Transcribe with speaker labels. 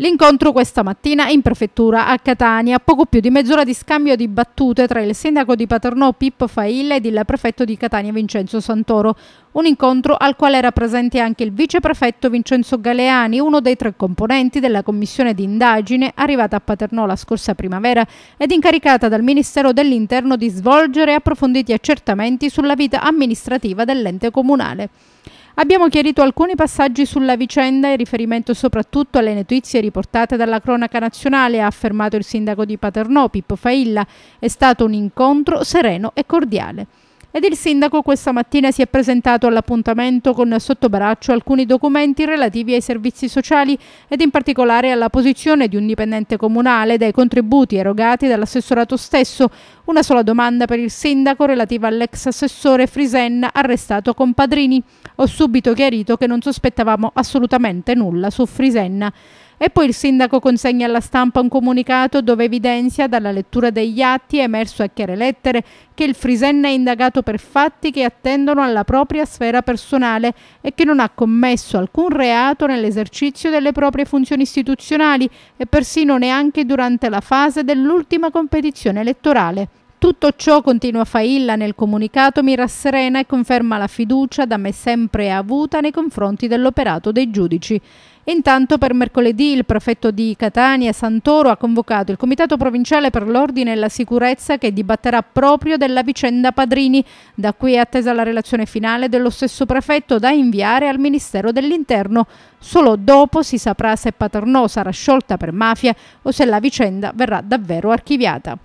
Speaker 1: L'incontro questa mattina in prefettura a Catania, poco più di mezz'ora di scambio di battute tra il sindaco di Paternò Pippo Faille ed il prefetto di Catania Vincenzo Santoro. Un incontro al quale era presente anche il viceprefetto Vincenzo Galeani, uno dei tre componenti della commissione di indagine arrivata a Paternò la scorsa primavera ed incaricata dal Ministero dell'Interno di svolgere approfonditi accertamenti sulla vita amministrativa dell'ente comunale. Abbiamo chiarito alcuni passaggi sulla vicenda in riferimento soprattutto alle notizie riportate dalla cronaca nazionale, ha affermato il sindaco di Paternò, Pippo Failla. È stato un incontro sereno e cordiale ed il sindaco questa mattina si è presentato all'appuntamento con sottobraccio alcuni documenti relativi ai servizi sociali ed in particolare alla posizione di un dipendente comunale dai contributi erogati dall'assessorato stesso. Una sola domanda per il sindaco relativa all'ex assessore Frisenna arrestato con Padrini. Ho subito chiarito che non sospettavamo assolutamente nulla su Frisenna. E poi il sindaco consegna alla stampa un comunicato dove evidenzia dalla lettura degli atti emerso a chiare lettere che il Frisenne è indagato per fatti che attendono alla propria sfera personale e che non ha commesso alcun reato nell'esercizio delle proprie funzioni istituzionali e persino neanche durante la fase dell'ultima competizione elettorale. Tutto ciò, continua Failla nel comunicato, mi rasserena e conferma la fiducia da me sempre avuta nei confronti dell'operato dei giudici. Intanto per mercoledì il prefetto di Catania, Santoro, ha convocato il Comitato Provinciale per l'Ordine e la Sicurezza che dibatterà proprio della vicenda Padrini. Da qui è attesa la relazione finale dello stesso prefetto da inviare al Ministero dell'Interno. Solo dopo si saprà se Paternò sarà sciolta per mafia o se la vicenda verrà davvero archiviata.